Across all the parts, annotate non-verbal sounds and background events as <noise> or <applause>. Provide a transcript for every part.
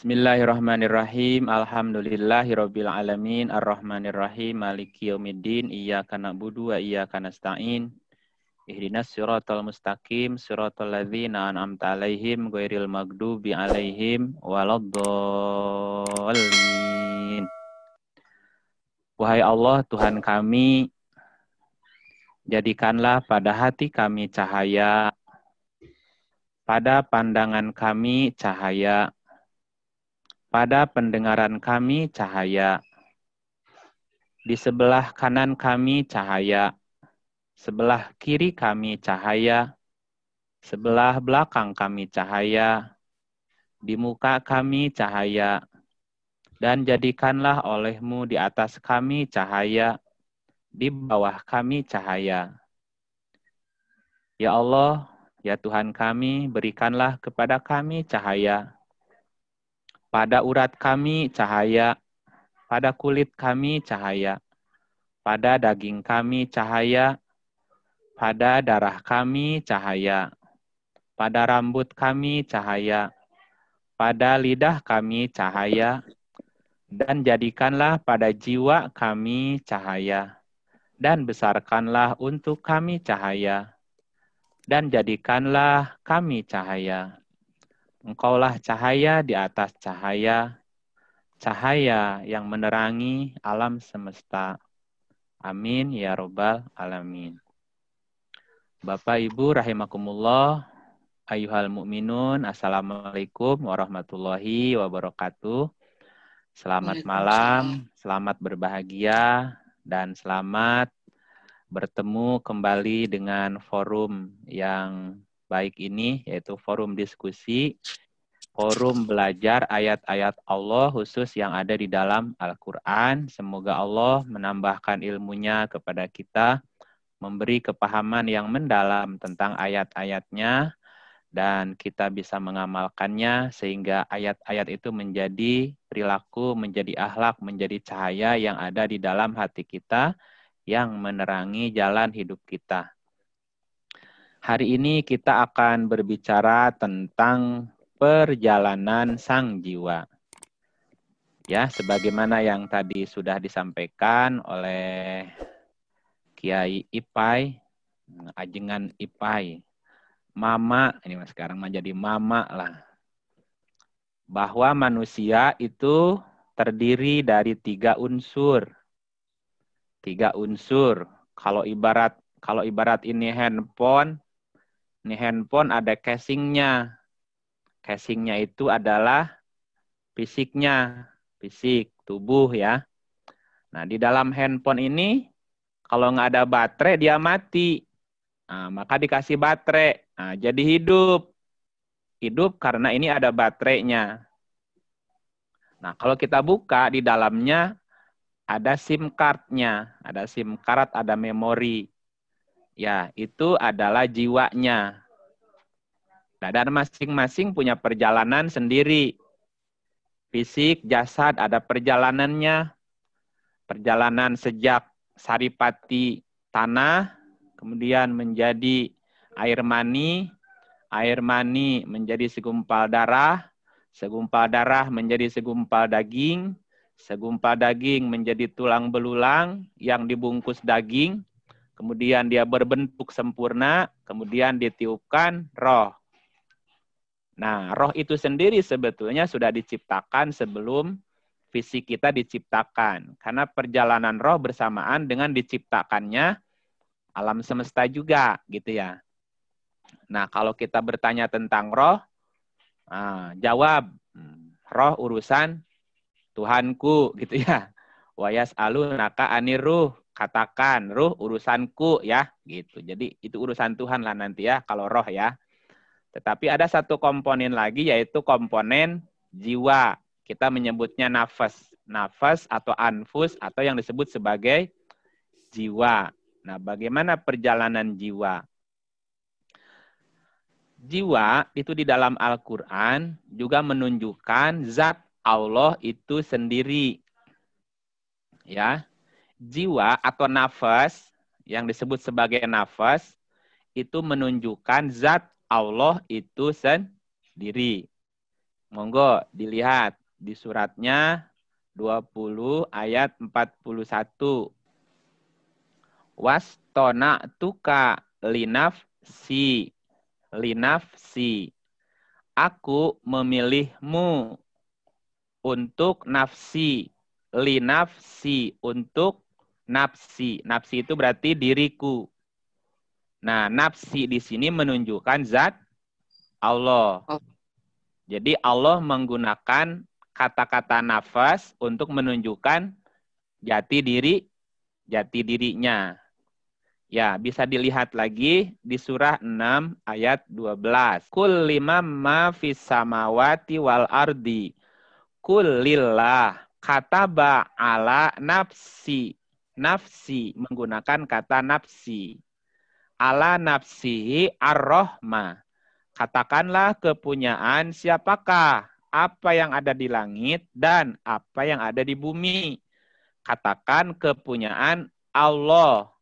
Bismillahirrahmanirrahim. Alhamdulillahirabbil alamin. Arrahmanirrahim. Maliki yaumiddin. Iyyaka na'budu wa iyyaka nasta'in. Ihdinas siratal mustaqim, siratal ladzina an'amta alaihim ghairil maghdubi alaihim waladdallin. Wahai Allah, Tuhan kami, jadikanlah pada hati kami cahaya, pada pandangan kami cahaya, pada pendengaran kami cahaya. Di sebelah kanan kami cahaya. Sebelah kiri kami cahaya. Sebelah belakang kami cahaya. Di muka kami cahaya. Dan jadikanlah olehmu di atas kami cahaya, di bawah kami cahaya. Ya Allah, ya Tuhan kami, berikanlah kepada kami cahaya pada urat kami cahaya, pada kulit kami cahaya, pada daging kami cahaya, pada darah kami cahaya, pada rambut kami cahaya, pada lidah kami cahaya, dan jadikanlah pada jiwa kami cahaya, dan besarkanlah untuk kami cahaya, dan jadikanlah kami cahaya Engkaulah cahaya di atas cahaya, cahaya yang menerangi alam semesta. Amin ya robbal alamin. Bapak Ibu rahimakumullah, ayuhal mukminun, assalamualaikum warahmatullahi wabarakatuh. Selamat malam, selamat berbahagia dan selamat bertemu kembali dengan forum yang baik ini yaitu forum diskusi forum belajar ayat-ayat Allah khusus yang ada di dalam Al-Qur'an. Semoga Allah menambahkan ilmunya kepada kita, memberi kepahaman yang mendalam tentang ayat-ayatnya dan kita bisa mengamalkannya sehingga ayat-ayat itu menjadi perilaku, menjadi ahlak, menjadi cahaya yang ada di dalam hati kita yang menerangi jalan hidup kita. Hari ini kita akan berbicara tentang perjalanan sang jiwa. Ya, sebagaimana yang tadi sudah disampaikan oleh Kiai Ipai, Ajengan Ipai, Mama, ini mas sekarang menjadi Mama lah, bahwa manusia itu terdiri dari tiga unsur. Tiga unsur. Kalau ibarat kalau ibarat ini handphone, ini handphone ada casingnya. Casingnya itu adalah fisiknya, fisik tubuh ya. Nah di dalam handphone ini kalau nggak ada baterai dia mati. Nah, maka dikasih baterai. Nah, jadi hidup. Hidup karena ini ada baterainya. Nah, kalau kita buka di dalamnya ada SIM card-nya, ada SIM card, ada memori ya itu adalah jiwanya. Nah, dan masing-masing punya perjalanan sendiri. Fisik, jasad ada perjalanannya. Perjalanan sejak saripati tanah, kemudian menjadi air mani, air mani menjadi segumpal darah, segumpal darah menjadi segumpal daging, segumpal daging menjadi tulang belulang yang dibungkus daging, kemudian dia berbentuk sempurna, kemudian ditiupkan roh. Nah, roh itu sendiri sebetulnya sudah diciptakan sebelum fisik kita diciptakan. Karena perjalanan roh bersamaan dengan diciptakannya alam semesta juga, gitu ya. Nah, kalau kita bertanya tentang roh, nah, jawab, hmm, roh urusan Tuhanku, gitu ya. Wayas naka aniruh katakan ruh urusanku ya gitu. Jadi itu urusan Tuhan lah nanti ya kalau roh ya. Tetapi ada satu komponen lagi yaitu komponen jiwa. Kita menyebutnya nafas, nafas atau anfus atau yang disebut sebagai jiwa. Nah, bagaimana perjalanan jiwa? Jiwa itu di dalam Al-Qur'an juga menunjukkan zat Allah itu sendiri. Ya, jiwa atau nafas yang disebut sebagai nafas itu menunjukkan zat Allah itu sendiri. Monggo dilihat di suratnya 20 ayat 41. Was Wastona tuka linaf si linaf si. Aku memilihmu untuk nafsi linafsi untuk nafsi. Nafsi itu berarti diriku. Nah, nafsi di sini menunjukkan zat Allah. Oh. Jadi Allah menggunakan kata-kata nafas untuk menunjukkan jati diri jati dirinya. Ya, bisa dilihat lagi di surah 6 ayat 12. Kul lima ma fis samawati wal ardi. Kul lillah kataba ala nafsi nafsi menggunakan kata nafsi. Ala nafsi ar-rahmah. Katakanlah kepunyaan siapakah apa yang ada di langit dan apa yang ada di bumi. Katakan kepunyaan Allah.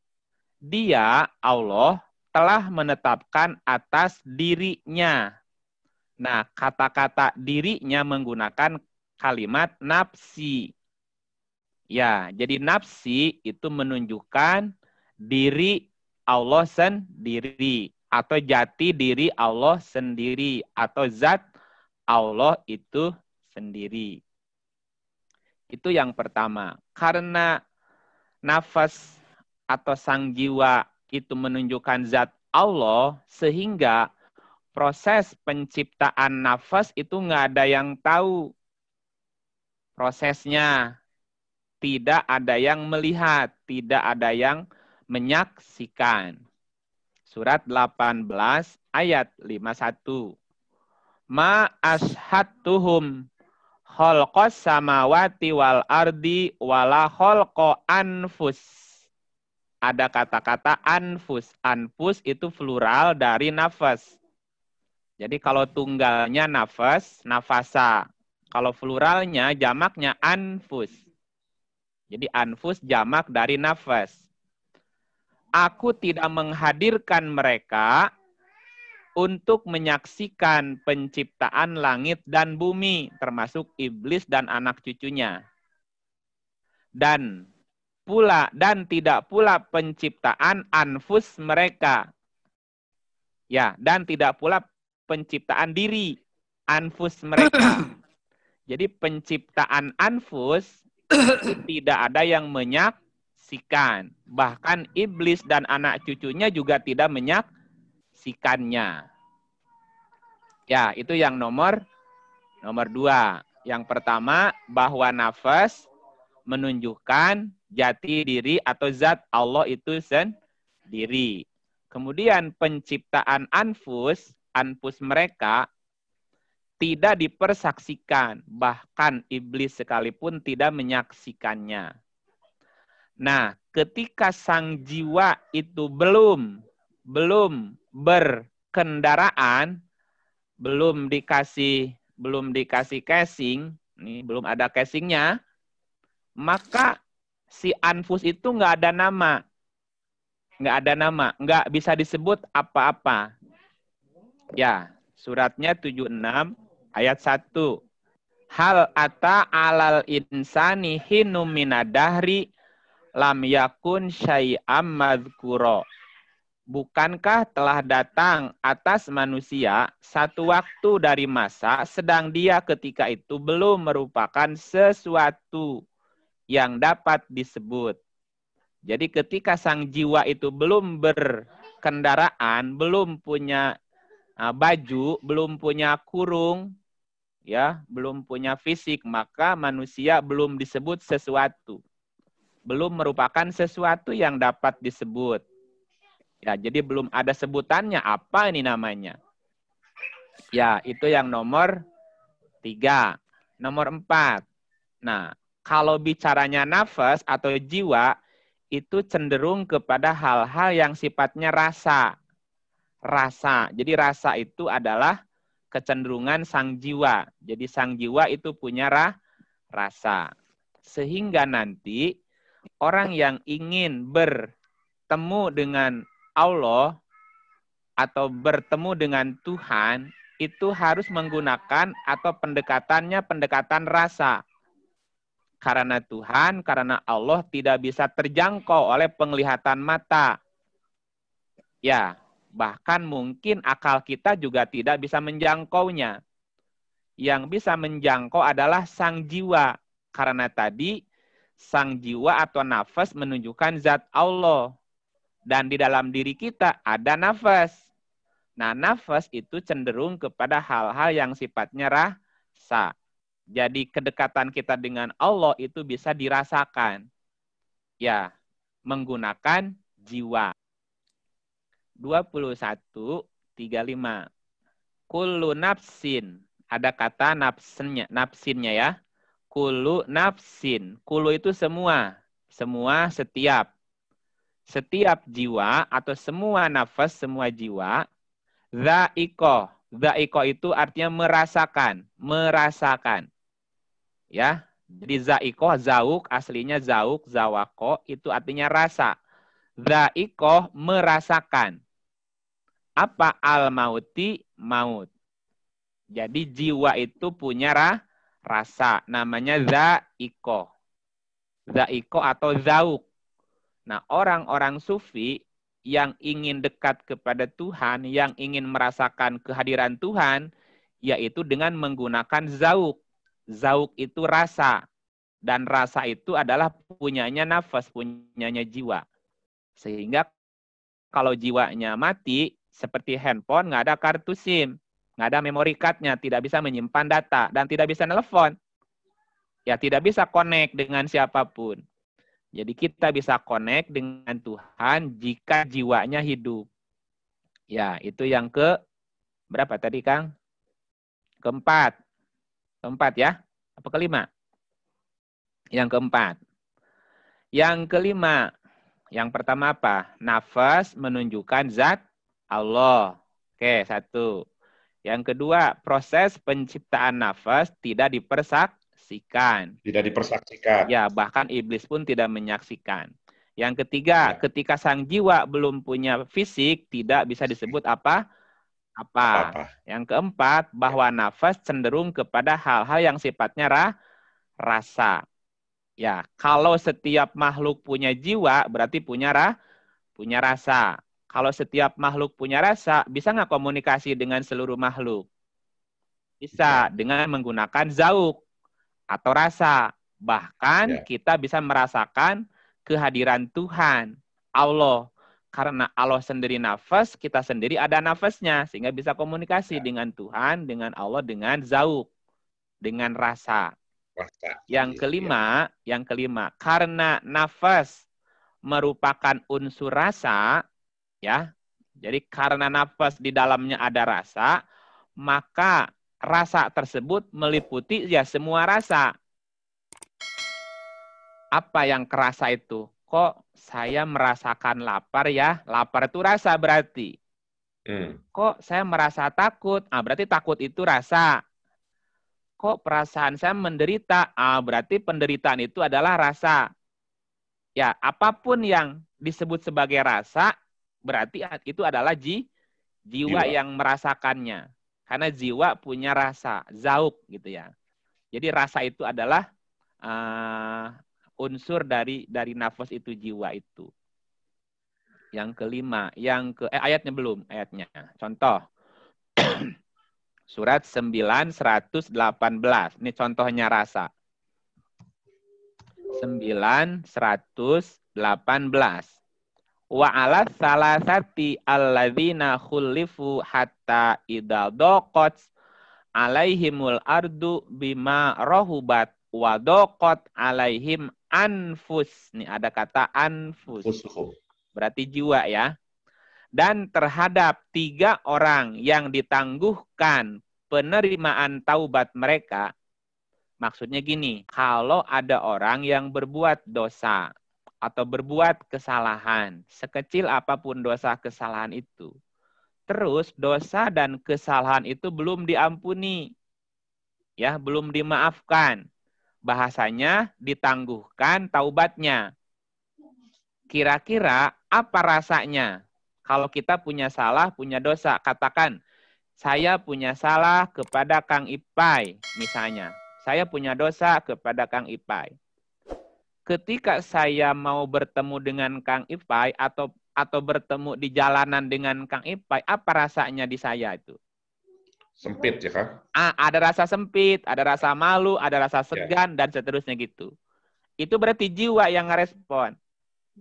Dia Allah telah menetapkan atas dirinya. Nah, kata-kata dirinya menggunakan kalimat nafsi. Ya, jadi nafsi itu menunjukkan diri Allah sendiri atau jati diri Allah sendiri atau zat Allah itu sendiri. Itu yang pertama. Karena nafas atau sang jiwa itu menunjukkan zat Allah sehingga proses penciptaan nafas itu nggak ada yang tahu prosesnya tidak ada yang melihat, tidak ada yang menyaksikan. Surat 18 ayat 51. Ma ashatuhum khalqas samawati wal ardi wala khalqa anfus. Ada kata-kata anfus. Anfus itu plural dari nafas. Jadi kalau tunggalnya nafas, nafasa. Kalau pluralnya jamaknya anfus. Jadi anfus jamak dari nafas. Aku tidak menghadirkan mereka untuk menyaksikan penciptaan langit dan bumi, termasuk iblis dan anak cucunya. Dan pula dan tidak pula penciptaan anfus mereka. Ya, dan tidak pula penciptaan diri anfus mereka. <clears throat> Jadi penciptaan anfus tidak ada yang menyaksikan. Bahkan iblis dan anak cucunya juga tidak menyaksikannya. Ya, itu yang nomor nomor dua. Yang pertama, bahwa nafas menunjukkan jati diri atau zat Allah itu sendiri. Kemudian penciptaan anfus, anfus mereka tidak dipersaksikan, bahkan iblis sekalipun tidak menyaksikannya. Nah, ketika sang jiwa itu belum belum berkendaraan, belum dikasih belum dikasih casing, nih belum ada casingnya, maka si anfus itu nggak ada nama, nggak ada nama, nggak bisa disebut apa-apa. Ya, suratnya 76 Ayat 1. Hal ata alal insani hinum minadahri lam yakun syai'am madhkuro. Bukankah telah datang atas manusia satu waktu dari masa sedang dia ketika itu belum merupakan sesuatu yang dapat disebut. Jadi ketika sang jiwa itu belum berkendaraan, belum punya ah, baju, belum punya kurung, ya belum punya fisik maka manusia belum disebut sesuatu belum merupakan sesuatu yang dapat disebut ya jadi belum ada sebutannya apa ini namanya ya itu yang nomor tiga nomor empat nah kalau bicaranya nafas atau jiwa itu cenderung kepada hal-hal yang sifatnya rasa rasa. Jadi rasa itu adalah kecenderungan sang jiwa. Jadi sang jiwa itu punya rah, rasa. Sehingga nanti orang yang ingin bertemu dengan Allah atau bertemu dengan Tuhan itu harus menggunakan atau pendekatannya pendekatan rasa. Karena Tuhan, karena Allah tidak bisa terjangkau oleh penglihatan mata. Ya, Bahkan mungkin akal kita juga tidak bisa menjangkaunya. Yang bisa menjangkau adalah sang jiwa. Karena tadi sang jiwa atau nafas menunjukkan zat Allah. Dan di dalam diri kita ada nafas. Nah, nafas itu cenderung kepada hal-hal yang sifatnya rasa. Jadi kedekatan kita dengan Allah itu bisa dirasakan. Ya, menggunakan jiwa. 21 35. Kullu nafsin. Ada kata nafsinnya, nafsinnya ya. Kullu nafsin. Kullu itu semua. Semua setiap. Setiap jiwa atau semua nafas, semua jiwa. Za'iko. Za'iko itu artinya merasakan. Merasakan. Ya. Jadi za'iko, zauk, aslinya zauk, zawako, itu artinya rasa. Za'iko merasakan apa al mauti maut. Jadi jiwa itu punya ra, rasa namanya zaiko. Zaiko atau zauk. Nah, orang-orang sufi yang ingin dekat kepada Tuhan, yang ingin merasakan kehadiran Tuhan, yaitu dengan menggunakan zauk. Zauk itu rasa, dan rasa itu adalah punyanya nafas, punyanya jiwa. Sehingga kalau jiwanya mati, seperti handphone nggak ada kartu SIM, nggak ada memory cardnya, tidak bisa menyimpan data, dan tidak bisa nelfon. Ya tidak bisa connect dengan siapapun. Jadi kita bisa connect dengan Tuhan jika jiwanya hidup. Ya, itu yang ke berapa tadi, Kang? Keempat. Keempat ya. Apa kelima? Yang keempat. Yang kelima, yang pertama apa? Nafas menunjukkan zat Allah. Oke, satu. Yang kedua, proses penciptaan nafas tidak dipersaksikan. Tidak dipersaksikan. Ya, bahkan iblis pun tidak menyaksikan. Yang ketiga, ya. ketika sang jiwa belum punya fisik, tidak bisa disebut apa? Apa. apa. Yang keempat, bahwa ya. nafas cenderung kepada hal-hal yang sifatnya rah, rasa. Ya, kalau setiap makhluk punya jiwa, berarti punya rah, punya rasa kalau setiap makhluk punya rasa, bisa nggak komunikasi dengan seluruh makhluk? Bisa, dengan menggunakan zauk atau rasa. Bahkan ya. kita bisa merasakan kehadiran Tuhan, Allah. Karena Allah sendiri nafas, kita sendiri ada nafasnya. Sehingga bisa komunikasi ya. dengan Tuhan, dengan Allah, dengan zauk, dengan rasa. rasa. Yang iya, kelima, iya. yang kelima, karena nafas merupakan unsur rasa, Ya. Jadi karena nafas di dalamnya ada rasa, maka rasa tersebut meliputi ya semua rasa. Apa yang kerasa itu? Kok saya merasakan lapar ya? Lapar itu rasa berarti. Hmm. Kok saya merasa takut? Ah, berarti takut itu rasa. Kok perasaan saya menderita? Ah, berarti penderitaan itu adalah rasa. Ya, apapun yang disebut sebagai rasa berarti itu adalah ji, jiwa, jiwa yang merasakannya. Karena jiwa punya rasa, zauk gitu ya. Jadi rasa itu adalah uh, unsur dari dari nafas itu jiwa itu. Yang kelima, yang ke eh, ayatnya belum, ayatnya. Contoh <clears throat> surat 9 118. Ini contohnya rasa. 9 118 wa ala salasati alladzina khulifu hatta idza daqat alaihimul ardu bima rahubat wa daqat alaihim anfus. Nih ada kata anfus. Berarti jiwa ya. Dan terhadap tiga orang yang ditangguhkan penerimaan taubat mereka, maksudnya gini, kalau ada orang yang berbuat dosa, atau berbuat kesalahan, sekecil apapun dosa kesalahan itu. Terus dosa dan kesalahan itu belum diampuni. Ya, belum dimaafkan. Bahasanya ditangguhkan taubatnya. Kira-kira apa rasanya? Kalau kita punya salah, punya dosa, katakan saya punya salah kepada Kang Ipai misalnya. Saya punya dosa kepada Kang Ipai ketika saya mau bertemu dengan Kang Ipai atau atau bertemu di jalanan dengan Kang Ipai, apa rasanya di saya itu? Sempit ya kak? Ah, ada rasa sempit, ada rasa malu, ada rasa ya. segan yeah. dan seterusnya gitu. Itu berarti jiwa yang respon.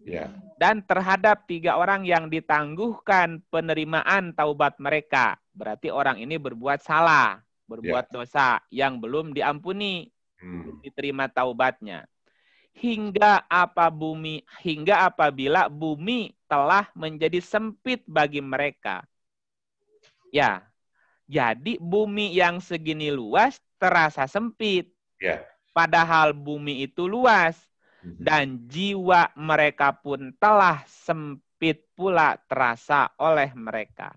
Yeah. Dan terhadap tiga orang yang ditangguhkan penerimaan taubat mereka, berarti orang ini berbuat salah, berbuat yeah. dosa yang belum diampuni, hmm. diterima taubatnya hingga apa bumi hingga apabila bumi telah menjadi sempit bagi mereka. Ya. Jadi bumi yang segini luas terasa sempit. Ya. Padahal bumi itu luas mhm. dan jiwa mereka pun telah sempit pula terasa oleh mereka.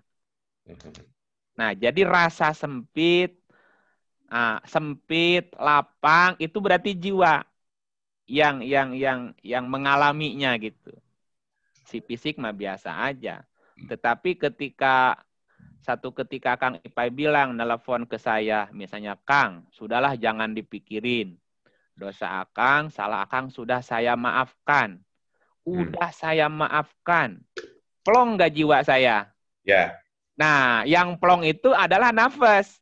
Mhm. Nah, jadi rasa sempit, ah, sempit, lapang itu berarti jiwa yang yang yang yang mengalaminya gitu. Si fisik mah biasa aja. Hmm. Tetapi ketika satu ketika Kang Ipai bilang nelpon ke saya, misalnya Kang, sudahlah jangan dipikirin. Dosa Akang, salah Akang sudah saya maafkan. Hmm. Udah hmm. saya maafkan. Plong gak jiwa saya? Ya. Nah, yang plong itu adalah nafas.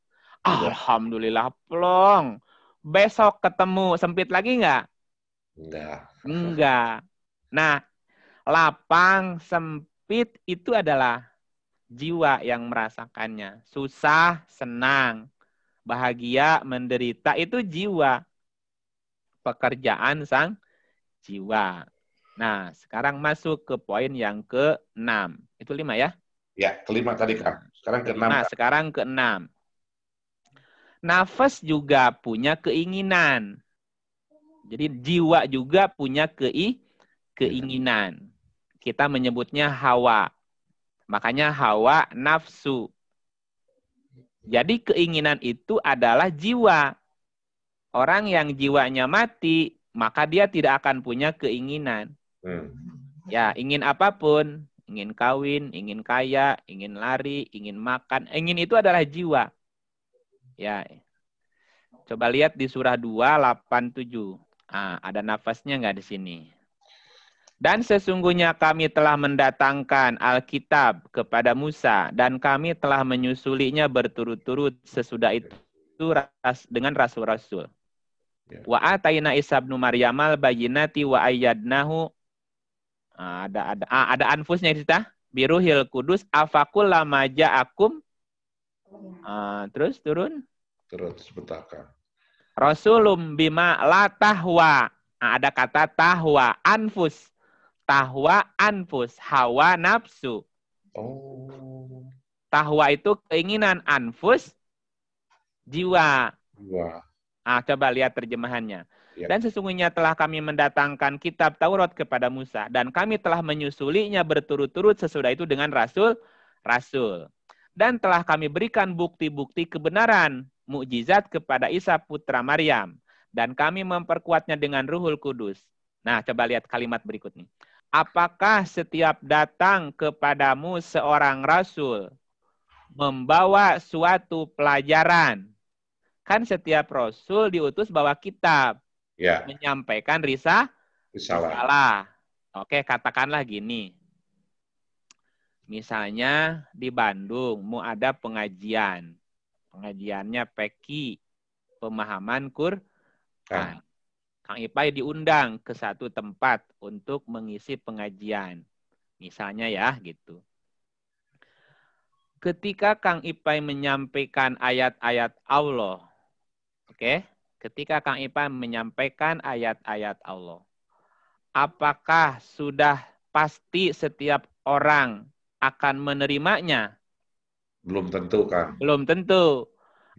Iya. Alhamdulillah plong. Besok ketemu sempit lagi nggak? Enggak. Enggak. Nah, lapang, sempit itu adalah jiwa yang merasakannya. Susah, senang, bahagia, menderita itu jiwa. Pekerjaan sang jiwa. Nah, sekarang masuk ke poin yang ke-6. Itu lima ya? Ya, kelima tadi, Kang. Sekarang ke-6. Nah, sekarang ke-6. Nah, Nafas juga punya keinginan. Jadi jiwa juga punya kei keinginan. Kita menyebutnya hawa. Makanya hawa nafsu. Jadi keinginan itu adalah jiwa. Orang yang jiwanya mati, maka dia tidak akan punya keinginan. Hmm. Ya, ingin apapun, ingin kawin, ingin kaya, ingin lari, ingin makan. Ingin itu adalah jiwa. Ya. Coba lihat di surah 2 Ah, ada nafasnya nggak di sini? Dan sesungguhnya kami telah mendatangkan Alkitab kepada Musa dan kami telah menyusulinya berturut-turut sesudah itu ras, dengan rasul-rasul. Ya. Wa ataina Isa bin Maryam al-bayyinati wa ayyadnahu ah, ada ada ah, ada anfusnya kita ah. biruhil kudus afakul lamaja akum ah, terus turun terus sebentar Rasulum bima la tahwa. Nah, ada kata tahwa, anfus. Tahwa anfus, hawa nafsu. Oh. Tahwa itu keinginan anfus jiwa. Jiwa. Ah, coba lihat terjemahannya. Iya. Dan sesungguhnya telah kami mendatangkan kitab Taurat kepada Musa dan kami telah menyusulinya berturut-turut sesudah itu dengan rasul-rasul. Dan telah kami berikan bukti-bukti kebenaran mukjizat kepada Isa putra Maryam dan kami memperkuatnya dengan Ruhul Kudus. Nah, coba lihat kalimat berikut nih. Apakah setiap datang kepadamu seorang rasul membawa suatu pelajaran? Kan setiap rasul diutus bawa kitab. Ya. Menyampaikan risah, risalah. risalah. Oke, katakanlah gini. Misalnya di Bandung mau ada pengajian pengajiannya peki pemahaman Quran. kan. Kang Ipai diundang ke satu tempat untuk mengisi pengajian. Misalnya ya gitu. Ketika Kang Ipai menyampaikan ayat-ayat Allah. Oke, okay? ketika Kang Ipai menyampaikan ayat-ayat Allah. Apakah sudah pasti setiap orang akan menerimanya? Belum tentu, Kang. Belum tentu.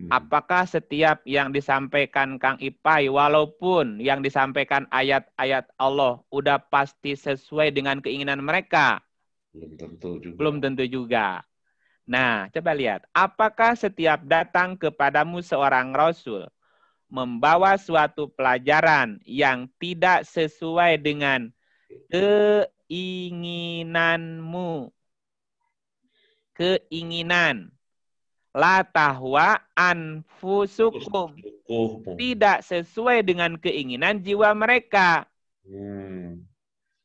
Hmm. Apakah setiap yang disampaikan Kang Ipai, walaupun yang disampaikan ayat-ayat Allah, udah pasti sesuai dengan keinginan mereka? Belum tentu juga. Belum tentu juga. Nah, coba lihat. Apakah setiap datang kepadamu seorang Rasul, membawa suatu pelajaran yang tidak sesuai dengan keinginanmu keinginan. La tahwa anfusukum. Tidak sesuai dengan keinginan jiwa mereka. Hmm.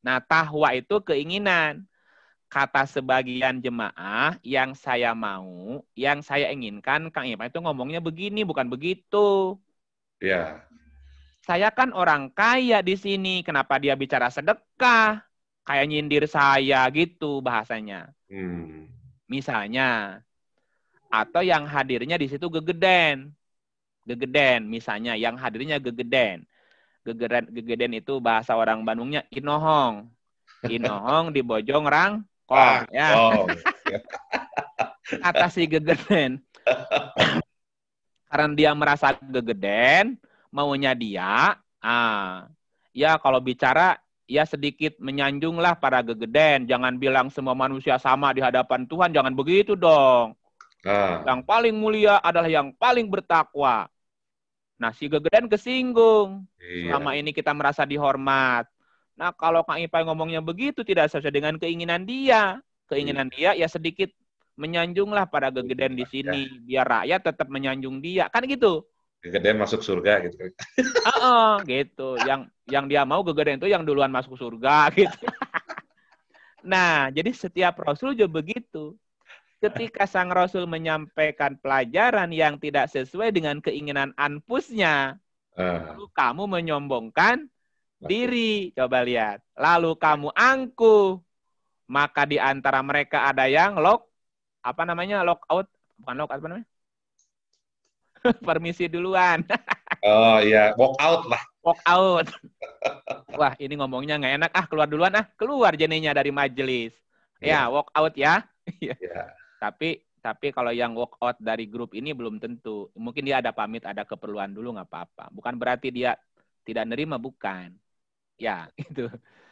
Nah, tahwa itu keinginan. Kata sebagian jemaah yang saya mau, yang saya inginkan, Kang Ipan itu ngomongnya begini, bukan begitu. Ya. Saya kan orang kaya di sini, kenapa dia bicara sedekah? Kayak nyindir saya gitu bahasanya. Hmm misalnya. Atau yang hadirnya di situ gegeden. Gegeden misalnya, yang hadirnya gegeden. Gegeden, gegeden itu bahasa orang Bandungnya inohong. Inohong di Bojong kok Ah, ya. Oh. Atas si gegeden. Karena dia merasa gegeden, maunya dia, ah, ya kalau bicara ya sedikit menyanjunglah para gegeden. Jangan bilang semua manusia sama di hadapan Tuhan, jangan begitu dong. Ah. Yang paling mulia adalah yang paling bertakwa. Nah, si gegeden kesinggung. Iya. Selama ini kita merasa dihormat. Nah, kalau Kang Ipai ngomongnya begitu tidak sesuai dengan keinginan dia. Keinginan hmm. dia ya sedikit menyanjunglah para gegeden di iya. sini biar rakyat tetap menyanjung dia. Kan gitu. Gegedean masuk surga gitu. Oh, -uh, gitu. Yang yang dia mau gegedean itu yang duluan masuk surga <laughs> gitu. Nah, jadi setiap rasul juga begitu. Ketika sang rasul menyampaikan pelajaran yang tidak sesuai dengan keinginan anpusnya, uh. lalu kamu menyombongkan diri. Coba lihat. Lalu kamu angku. Maka di antara mereka ada yang lock apa namanya? lock out, bukan lock apa namanya? <laughs> permisi duluan. <laughs> oh iya, walk out lah. Walk out. <laughs> Wah, ini ngomongnya nggak enak. Ah, keluar duluan ah. Keluar jeninya dari majelis. Ya, yeah. walk out ya. Iya. yeah. Tapi tapi kalau yang walk out dari grup ini belum tentu. Mungkin dia ada pamit, ada keperluan dulu nggak apa-apa. Bukan berarti dia tidak nerima, bukan. Ya, itu.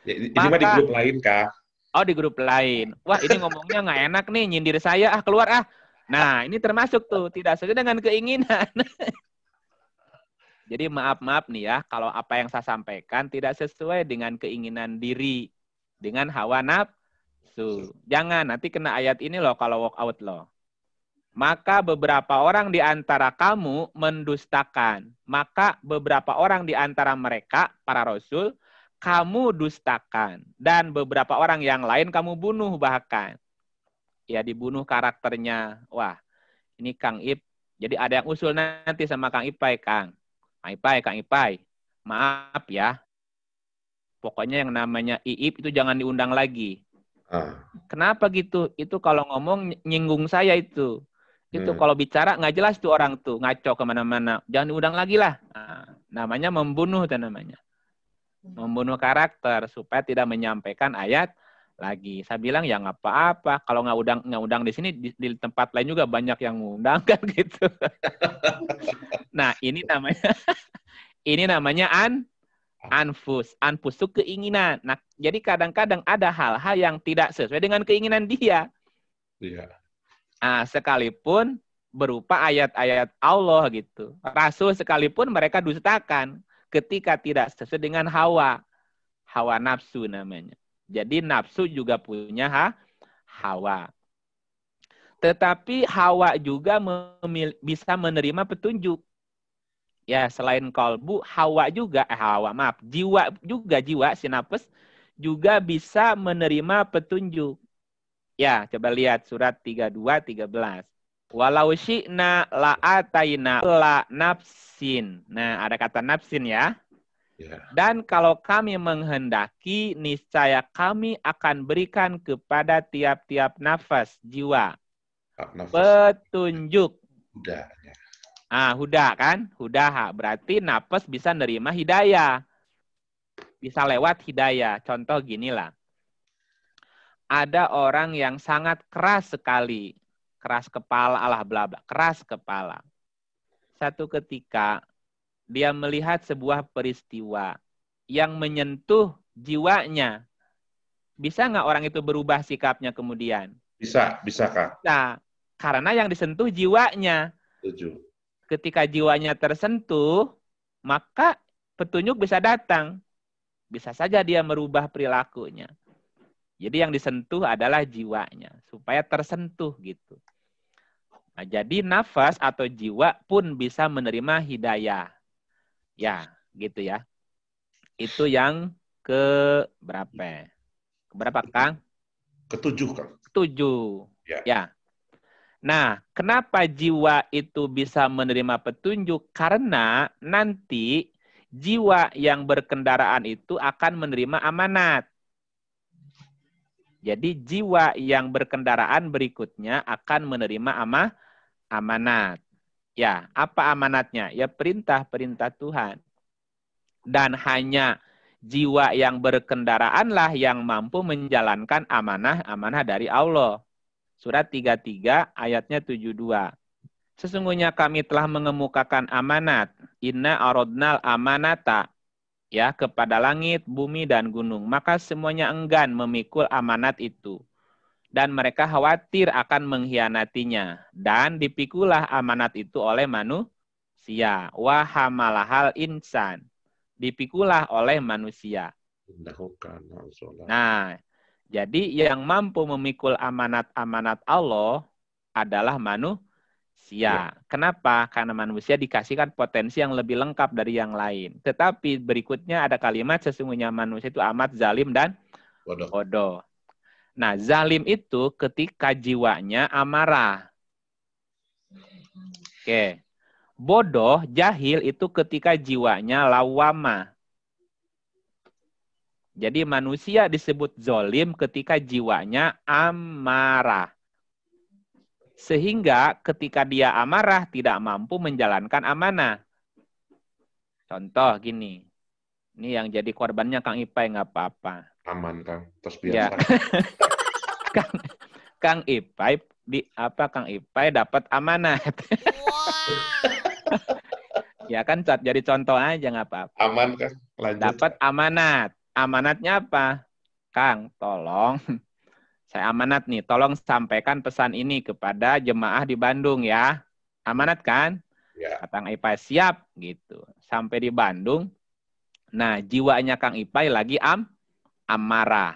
Ya, ini Maka, mah di grup lain, Kak. Oh, di grup lain. Wah, ini ngomongnya nggak enak nih, nyindir saya. Ah, keluar ah. Nah, ini termasuk tuh tidak sesuai dengan keinginan. <laughs> Jadi maaf-maaf nih ya, kalau apa yang saya sampaikan tidak sesuai dengan keinginan diri, dengan hawa nafsu. Jangan, nanti kena ayat ini loh kalau walk out loh. Maka beberapa orang di antara kamu mendustakan. Maka beberapa orang di antara mereka, para rasul, kamu dustakan. Dan beberapa orang yang lain kamu bunuh bahkan ya dibunuh karakternya. Wah, ini Kang Ip. Jadi ada yang usul nanti sama Kang Ipai, Kang. Kang Ipai, Kang Ipai. Maaf ya. Pokoknya yang namanya Iip itu jangan diundang lagi. Ah. Kenapa gitu? Itu kalau ngomong nyinggung saya itu. Itu hmm. kalau bicara nggak jelas tuh orang tuh. Ngaco kemana-mana. Jangan diundang lagi lah. Nah, namanya membunuh itu namanya. Hmm. Membunuh karakter supaya tidak menyampaikan ayat lagi. Saya bilang ya nggak apa-apa. Kalau nggak undang nggak undang di sini di, di tempat lain juga banyak yang undang <laughs> kan gitu. <laughs> nah ini namanya <laughs> ini namanya an anfus anfus itu keinginan. Nah jadi kadang-kadang ada hal-hal yang tidak sesuai dengan keinginan dia. Iya. Nah, sekalipun berupa ayat-ayat Allah gitu. Rasul sekalipun mereka dustakan ketika tidak sesuai dengan hawa hawa nafsu namanya. Jadi nafsu juga punya ha? hawa. Tetapi hawa juga bisa menerima petunjuk. Ya, selain kolbu, hawa juga, eh, hawa maaf, jiwa juga, jiwa, sinapes, juga bisa menerima petunjuk. Ya, coba lihat surat 32, 13. Walau syi'na la'atayna la nafsin. Nah, ada kata nafsin ya. Ya. Dan kalau kami menghendaki, niscaya kami akan berikan kepada tiap-tiap nafas jiwa nafas. petunjuk. Huda. Ah, huda kan? Hudaha. Berarti nafas bisa nerima hidayah. Bisa lewat hidayah. Contoh ginilah. Ada orang yang sangat keras sekali. Keras kepala, Allah bla bla. Keras kepala. Satu ketika dia melihat sebuah peristiwa yang menyentuh jiwanya. Bisa nggak orang itu berubah sikapnya kemudian? Bisa, bisa kak. Bisa, karena yang disentuh jiwanya. Setuju. Ketika jiwanya tersentuh, maka petunjuk bisa datang. Bisa saja dia merubah perilakunya. Jadi yang disentuh adalah jiwanya, supaya tersentuh gitu. Nah, jadi nafas atau jiwa pun bisa menerima hidayah. Ya, gitu ya. Itu yang ke berapa? Ke Berapa, Kang? Ketujuh, Kang. Ketujuh. Ya. ya. Nah, kenapa jiwa itu bisa menerima petunjuk? Karena nanti jiwa yang berkendaraan itu akan menerima amanat. Jadi jiwa yang berkendaraan berikutnya akan menerima ama amanat. Ya, apa amanatnya? Ya perintah-perintah Tuhan. Dan hanya jiwa yang berkendaraanlah yang mampu menjalankan amanah-amanah dari Allah. Surat 33 ayatnya 72. Sesungguhnya kami telah mengemukakan amanat. Inna arodnal amanata. Ya, kepada langit, bumi, dan gunung. Maka semuanya enggan memikul amanat itu dan mereka khawatir akan mengkhianatinya dan dipikulah amanat itu oleh manusia wa hamalahal insan dipikulah oleh manusia nah jadi yang mampu memikul amanat-amanat Allah adalah manusia. Ya. Kenapa? Karena manusia dikasihkan potensi yang lebih lengkap dari yang lain. Tetapi berikutnya ada kalimat sesungguhnya manusia itu amat zalim dan bodoh. bodoh. Nah, zalim itu ketika jiwanya amarah. Oke. Bodoh, jahil itu ketika jiwanya lawama. Jadi manusia disebut zolim ketika jiwanya amarah. Sehingga ketika dia amarah tidak mampu menjalankan amanah. Contoh gini. Ini yang jadi korbannya Kang Ipai nggak apa-apa. Aman, Kang. Terus ya. biasa. Ya. <laughs> Kang, Kang Ipai di apa Kang Ipai dapat amanat. <laughs> ya kan jadi contoh aja nggak apa-apa. Aman kang Lanjut. Dapat amanat. Amanatnya apa? Kang, tolong <laughs> saya amanat nih, tolong sampaikan pesan ini kepada jemaah di Bandung ya. Amanat kan? Ya. Kang Ipai siap gitu. Sampai di Bandung. Nah, jiwanya Kang Ipai lagi am amarah.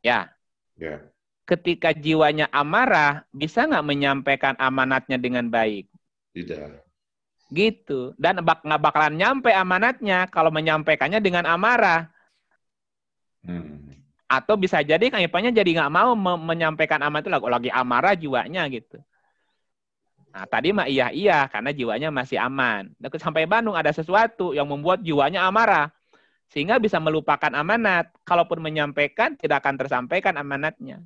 Ya. Yeah. Ketika jiwanya amarah, bisa nggak menyampaikan amanatnya dengan baik? Tidak. Gitu. Dan bak nggak bakalan nyampe amanatnya kalau menyampaikannya dengan amarah. Hmm. Atau bisa jadi kayaknya jadi nggak mau me menyampaikan amanat itu lagi lagi amarah jiwanya gitu. Nah, tadi mah iya-iya karena jiwanya masih aman. Nah, sampai Bandung ada sesuatu yang membuat jiwanya amarah sehingga bisa melupakan amanat. Kalaupun menyampaikan, tidak akan tersampaikan amanatnya.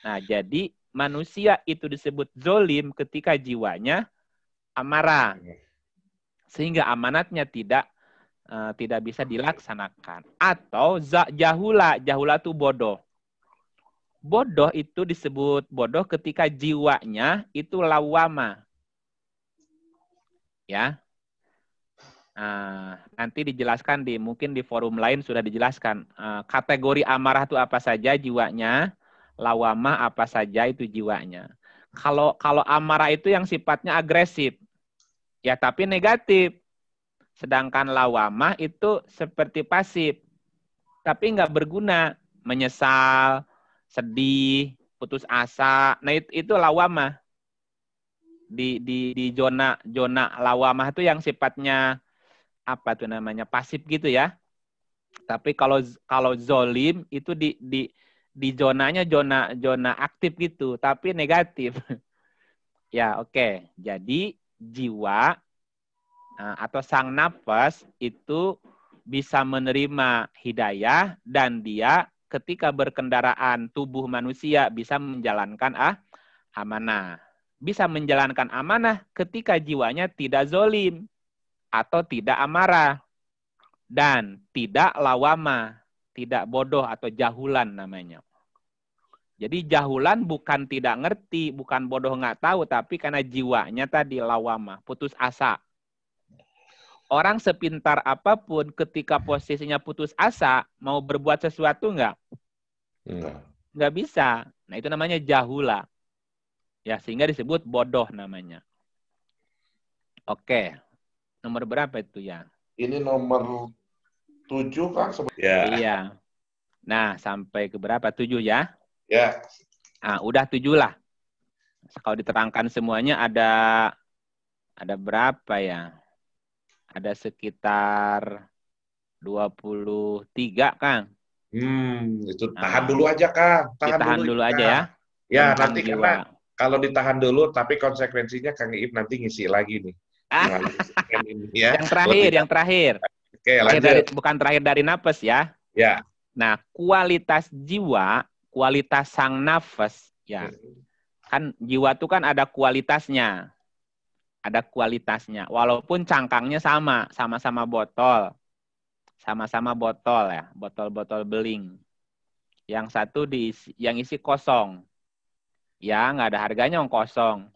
Nah, jadi manusia itu disebut zolim ketika jiwanya amarah, iya. sehingga amanatnya tidak uh, tidak bisa dilaksanakan. Atau jahula, jahula itu bodoh. Bodoh itu disebut bodoh ketika jiwanya itu lawama. Ya, Eh, nanti dijelaskan di mungkin di forum lain sudah dijelaskan uh, kategori amarah itu apa saja jiwanya, lawamah apa saja itu jiwanya. Kalau kalau amarah itu yang sifatnya agresif, ya tapi negatif. Sedangkan lawamah itu seperti pasif, tapi nggak berguna, menyesal, sedih, putus asa. Nah itu, itu lawamah di di di zona zona lawamah itu yang sifatnya apa tuh namanya pasif gitu ya. Tapi kalau kalau zolim itu di di di zonanya zona zona aktif gitu, tapi negatif. <laughs> ya oke. Okay. Jadi jiwa eh, atau sang nafas itu bisa menerima hidayah dan dia ketika berkendaraan tubuh manusia bisa menjalankan ah amanah. Bisa menjalankan amanah ketika jiwanya tidak zolim atau tidak amarah dan tidak lawama, tidak bodoh atau jahulan namanya. Jadi jahulan bukan tidak ngerti, bukan bodoh nggak tahu, tapi karena jiwanya tadi lawama, putus asa. Orang sepintar apapun ketika posisinya putus asa, mau berbuat sesuatu nggak? Nggak. Nggak bisa. Nah itu namanya jahula. Ya sehingga disebut bodoh namanya. Oke, Nomor berapa itu ya? Ini nomor tujuh kan sebetulnya. Iya. Nah, sampai ke berapa? Tujuh ya? Ya. Ah, udah tujuh lah. Kalau diterangkan semuanya ada ada berapa ya? Ada sekitar 23, Kang. Hmm, itu ah. tahan dulu aja, Kang. Tahan, tahan dulu, dulu aja ya. Ya, nanti karena kalau ditahan dulu tapi konsekuensinya Kang Iib nanti ngisi lagi nih ya. Yang terakhir, yang terakhir. Oke, lanjut. Dari, bukan terakhir dari nafas ya. Ya. Nah, kualitas jiwa, kualitas sang nafas, ya. Hmm. Kan jiwa itu kan ada kualitasnya. Ada kualitasnya. Walaupun cangkangnya sama, sama-sama botol. Sama-sama botol ya, botol-botol beling. Yang satu diisi, yang isi kosong. Ya, nggak ada harganya yang kosong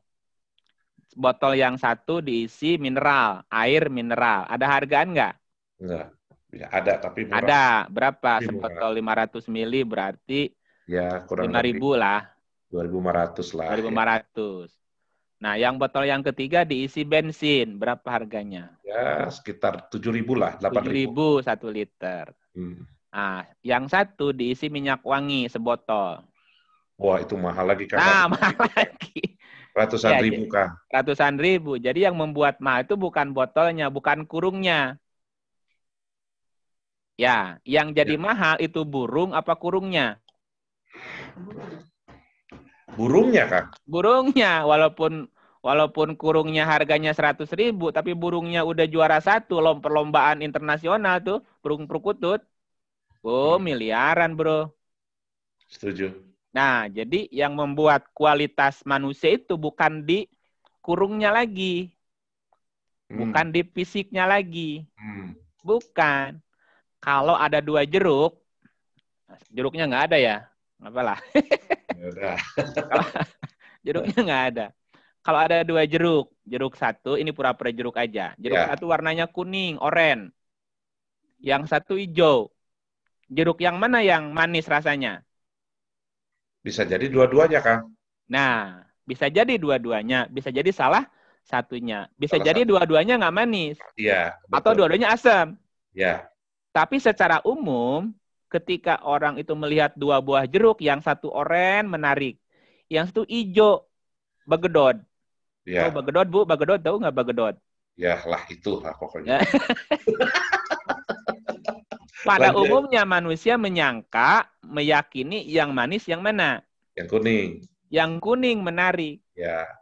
botol yang satu diisi mineral, air mineral. Ada hargaan nggak? Nggak. Ya, ada tapi murah. Ada. Berapa? Tapi Sebotol 500 mili berarti ya kurang ribu lah. 2500 lah. 2500. Ya. Nah, yang botol yang ketiga diisi bensin. Berapa harganya? Ya, sekitar 7000 lah, 8000. 7000 satu liter. Hmm. Nah, yang satu diisi minyak wangi sebotol. Wah, itu mahal lagi kan. Nah, <laughs> mahal lagi. Ratusan ya, ribu kah? Ratusan ribu. Jadi yang membuat mahal itu bukan botolnya, bukan kurungnya. Ya, yang jadi ya. mahal itu burung apa kurungnya? Burungnya kak. Burungnya, walaupun walaupun kurungnya harganya seratus ribu, tapi burungnya udah juara satu lomba perlombaan internasional tuh burung perkutut. Oh, hmm. miliaran bro. Setuju. Nah, jadi yang membuat kualitas manusia itu bukan di kurungnya lagi, hmm. bukan di fisiknya lagi, hmm. bukan. Kalau ada dua jeruk, jeruknya nggak ada ya, apalah. Ya <laughs> jeruknya nggak ada. Kalau ada dua jeruk, jeruk satu, ini pura-pura jeruk aja. Jeruk yeah. satu warnanya kuning, oranye. Yang satu hijau. Jeruk yang mana yang manis rasanya? Bisa jadi dua-duanya, Kang. Nah, bisa jadi dua-duanya, bisa jadi salah satunya. Bisa salah jadi dua-duanya nggak manis. Iya. Atau dua-duanya asam. Iya. Tapi secara umum, ketika orang itu melihat dua buah jeruk, yang satu oren menarik, yang satu hijau begedot. Iya. Tahu begedot, Bu? Bagedot tahu nggak bagedot? Ya lah itu lah pokoknya. <laughs> Pada Lanjut. umumnya manusia menyangka, meyakini yang manis yang mana? Yang kuning. Yang kuning menarik. Ya.